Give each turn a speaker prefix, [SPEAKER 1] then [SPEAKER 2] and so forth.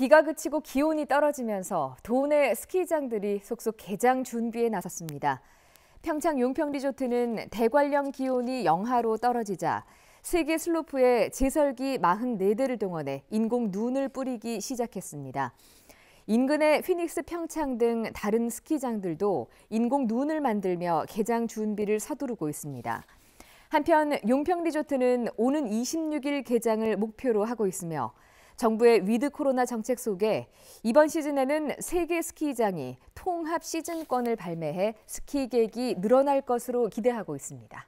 [SPEAKER 1] 비가 그치고 기온이 떨어지면서 도내 스키장들이 속속 개장 준비에 나섰습니다. 평창 용평 리조트는 대관령 기온이 영하로 떨어지자 세계 슬로프에 제설기 44대를 동원해 인공 눈을 뿌리기 시작했습니다. 인근의 피닉스 평창 등 다른 스키장들도 인공 눈을 만들며 개장 준비를 서두르고 있습니다. 한편 용평 리조트는 오는 26일 개장을 목표로 하고 있으며 정부의 위드 코로나 정책 속에 이번 시즌에는 세계 스키장이 통합 시즌권을 발매해 스키객이 늘어날 것으로 기대하고 있습니다.